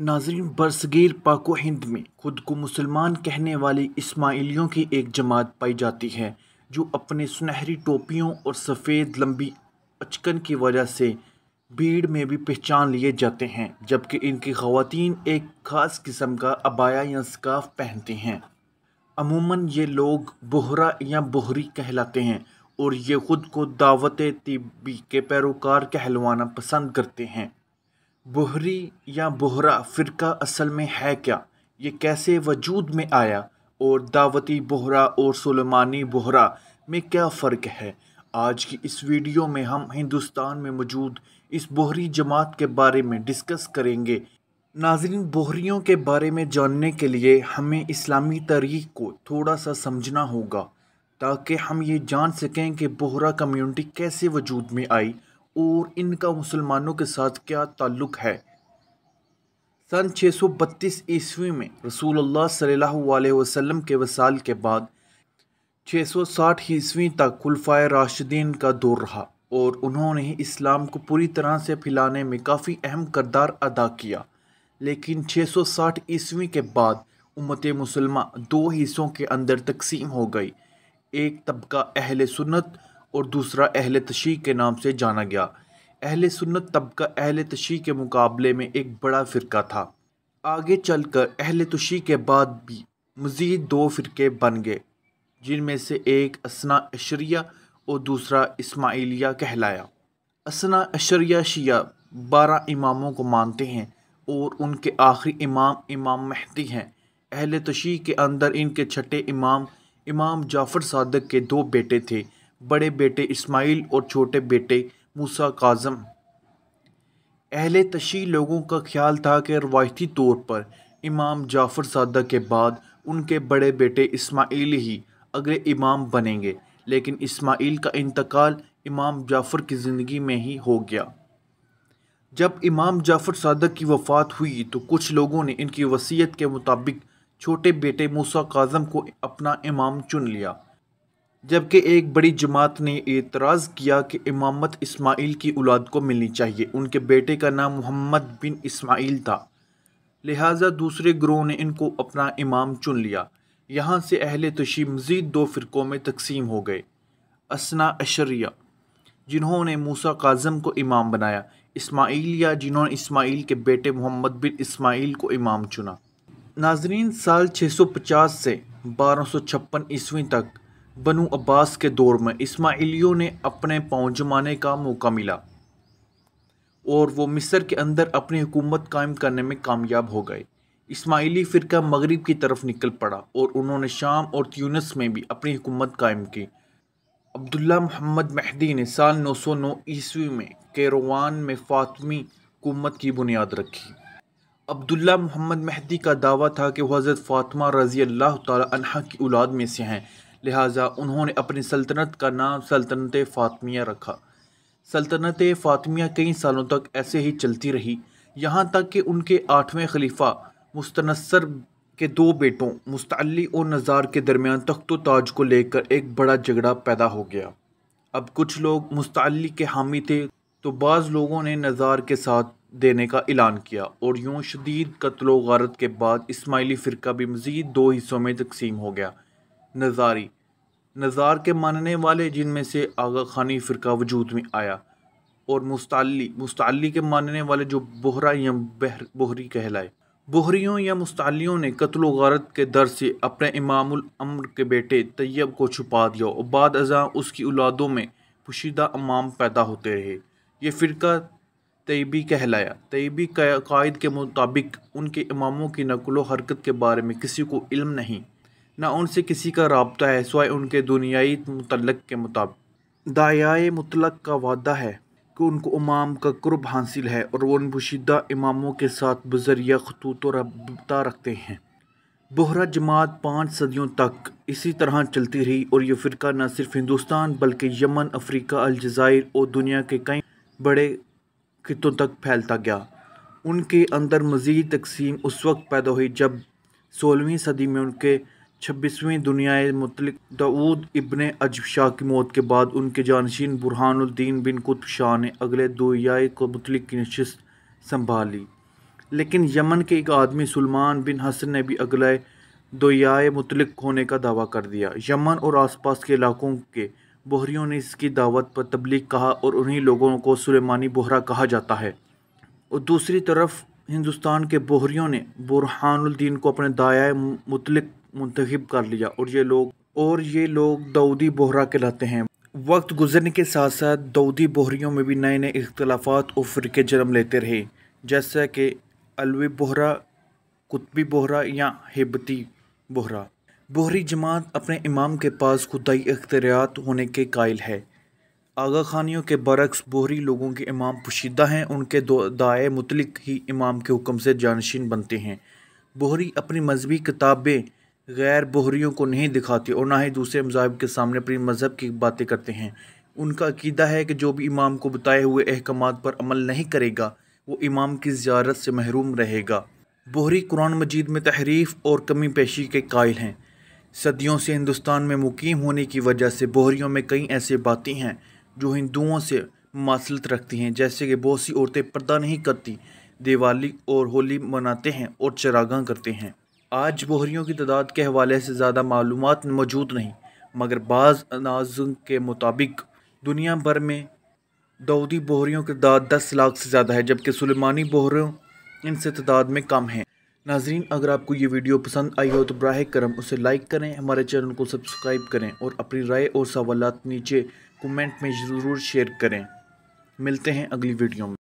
नाजरीन बरसगीर पाको हिंद में खुद को मुसलमान कहने वाले इस्माइलियों की एक जमात पाई जाती है जो अपने सुनहरी टोपियों और सफ़ेद लंबी अचकन की वजह से भीड़ में भी पहचान लिए जाते हैं जबकि इनकी खातन एक ख़ास किस्म का अबाया या स्काफ पहनती हैं अमूमन ये लोग बोहरा या बोहरी कहलाते हैं और ये ख़ुद को दावत तिबी के पैरोकार कहलवाना पसंद करते हैं बुहरी या बुहरा फ़िरका असल में है क्या ये कैसे वजूद में आया और दावती बुहरा और सुलेमानी बोहरा में क्या फ़र्क है आज की इस वीडियो में हम हिंदुस्तान में मौजूद इस बुहरी जमात के बारे में डिस्कस करेंगे नाजरीन बोहरीों के बारे में जानने के लिए हमें इस्लामी तारीख को थोड़ा सा समझना होगा ताकि हम ये जान सकें कि बोहरा कम्यूनिटी कैसे वजूद में आई और इनका मुसलमानों के साथ क्या ताल्लुक़ है सन 632 ईस्वी में रसूलुल्लाह सल्लल्लाहु अलैहि वसल्लम के वसाल के बाद 660 ईस्वी तक खुलफाए राशिदीन का दौर रहा और उन्होंने इस्लाम को पूरी तरह से फैलाने में काफ़ी अहम करदार अदा किया लेकिन 660 ईस्वी के बाद उमत मुसलमा दो हिस्सों के अंदर तकसीम हो गई एक तबका अहल सुन्नत और दूसरा अहल तशी के नाम से जाना गया अहल सुन्नत तबका अहल तशी के मुकाबले में एक बड़ा फ़िरका था आगे चल कर अहल तशी के बाद भी मज़ीद दो फ़िरके बन गए जिनमें से एक असना अशरिया और दूसरा इसमाइलिया कहलाया असना अशरिया शिया बारह इमामों को मानते हैं और उनके आखिरी इमाम इमाम महती हैं अहल तशी के अंदर इनके छठे इमाम इमाम जाफ़र सादक के दो बेटे थे बड़े बेटे इस्माइल और छोटे बेटे मूसा काजम अहल तशी लोगों का ख्याल था कि रवायती तौर पर इमाम जाफ़र सादा के बाद उनके बड़े बेटे इस्माइल ही अगले इमाम बनेंगे लेकिन इस्माइल का इंतकाल इमाम जाफ़र की ज़िंदगी में ही हो गया जब इमाम जाफ़र सादक की वफ़ात हुई तो कुछ लोगों ने इनकी वसीयत के मुताबिक छोटे बेटे मूसा काजम को अपना इमाम चुन लिया जबकि एक बड़ी जमात ने एतराज़ किया कि इमामत इस्माइल की औलाद को मिलनी चाहिए उनके बेटे का नाम मोहम्मद बिन इस्माइल था लिहाजा दूसरे ग्रोह ने इनको अपना इमाम चुन लिया यहाँ से अहल तशी मज़ीद दो फ़िरक़ों में तकसीम हो गए असना अशरिया जिन्होंने मूसा काजम को इमाम बनाया इस्माइल या जिन्होंने इस्माइल के बेटे मोहम्मद बिन इस्माइल को इमाम चुना नाजरीन साल 650 से बारह ईस्वी तक बनु अब्बास के दौर में इस्माइलियों ने अपने पाँव जमाने का मौका मिला और वो मिस्र के अंदर अपनी हुकूमत कायम करने में कामयाब हो गए इस्माइली फ़िरका मगरिब की तरफ निकल पड़ा और उन्होंने शाम और त्यूनस में भी अपनी हुकूमत कायम की अब्दुल्ला मोहम्मद महदी ने साल नौ सौ नौ ईस्वी में केरवान में फातमी हुकूमत की बुनियाद रखी अब्दुल्ला मोहम्मद महदी का दावा था कि वह हज़रत फातमा रज़ी अल्लाह तह की औलाद में से हैं लिहाजा उन्होंने अपनी सल्तनत का नाम सल्तनत फ़ातमिया रखा सल्तनत फ़ातमिया कई सालों तक ऐसे ही चलती रही यहाँ तक कि उनके आठवें खलीफा मुस्तनसर के दो बेटों मुस्तली और नज़ार के दरमियान तख्त ताज को लेकर एक बड़ा झगड़ा पैदा हो गया अब कुछ लोग मुस्तली के हामी थे तो बाज़ लोगों ने नज़ार के साथ देने का ऐलान किया और यूँ शदीद कत्लो गारत के बाद इसमाइली फ़िरका भी मज़ीद दो हिस्सों में तकसीम हो गया नज़ारी नज़ार के मानने वाले जिनमें से आगा खानी फ़िरका वजूद में आया और मुस्ताली मुस्ताली के मानने वाले जो बोहरा या बहर बोहरी कहलाए बोहरीों या मुस्तालियों ने कत्ल गारत के दर से अपने इमाम के बेटे तैयब को छुपा दिया और बाद अजा उसकी औलादों में पुशीदा अमाम पैदा होते रहे ये फ़िरका तयबी कहलाया तयबी कायद के मुताबिक उनके इमामों की नकलो हरकत के बारे में किसी को इल्म नहीं ना उनसे किसी का रबता है सवाए उनके दुनियाई मतलब के मुताबिक दायाए मुतल का वादा है कि उनको इमाम का क्रब हासिल है और वह उन बुशीदा इमामों के साथ बजरिया खतूत रबता रखते हैं बोहरा जमात पाँच सदियों तक इसी तरह चलती रही और ये फिर न सिर्फ हिंदुस्तान बल्कि यमन अफ्रीका अलजायर और दुनिया के कई बड़े खितों तक फैलता गया उनके अंदर मज़ीद तकसीम उस वक्त पैदा हुई जब सोलहवीं सदी में उनके छब्बीसवीं दुनिया मतलब दाऊद इबन अजशाह की मौत के बाद उनके जानशीन बुरहानुद्दीन बिन कुतब शाह ने अगले दोयाए को मतलब की नशस्त संभाली लेकिन यमन के एक आदमी सलमान बिन हसन ने भी अगले दोया मतलब होने का दावा कर दिया यमन और आसपास के इलाकों के बोहरियों ने इसकी दावत पर तबलीग कहा और उन्हीं लोगों को सुलेमानी बोहरा कहा जाता है और दूसरी तरफ हिंदुस्तान के बोहरियों ने बुरहानुद्दीन को अपने दाया मतलब मुंतखब कर लिया और ये लोग और ये लोग दाऊदी बोहरा कहलाते हैं वक्त गुजरने के साथ साथ दाऊदी बोहरियों में भी नए नए इख्तलाफात और फ़िरके जन्म लेते रहे जैसा कि अलवी बोहरा कुतबी बोहरा या हिबती बोहरा बोहरी जमात अपने इमाम के पास खुदाई अख्तियारत होने के कायल है आगा खानियों के बरक्स बोहरी लोगों के इमाम पुशीदा हैं उनके दाए मुतलक ही इमाम के हुक्म से जानशीन बनते हैं बोहरी अपनी मजहबी किताबें गैर बहुरियों को नहीं दिखाते और ना ही दूसरे मजाहब के सामने अपने मज़हब की बातें करते हैं उनका अकीदा है कि जो भी इमाम को बताए हुए अहकाम पर अमल नहीं करेगा वो इमाम की ज्यारत से महरूम रहेगा बोहरी कुरान मजीद में तहरीफ और कमी पेशी के कायल हैं सदियों से हिंदुस्तान में मुकीम होने की वजह से बोहरीों में कई ऐसे बातें हैं जो हिंदुओं से मासिलत रखती हैं जैसे कि बहुत सी औरतें पर्दा नहीं करती दिवाली और होली मनाते हैं और चरागा करते हैं आज बोहरीों की तादाद के हवाले से ज़्यादा मालूम मौजूद नहीं मगर बाज़ अनाजों के मुताबिक दुनिया भर में दाऊदी बोहरीों की तादाद दस लाख से ज़्यादा है जबकि सुलेमानी बोहरों इनसे तादाद में कम है नाजरीन अगर आपको ये वीडियो पसंद आई हो तो बरह करम उसे लाइक करें हमारे चैनल को सब्सक्राइब करें और अपनी राय और सवाल नीचे कमेंट में ज़रूर शेयर करें मिलते हैं अगली वीडियो में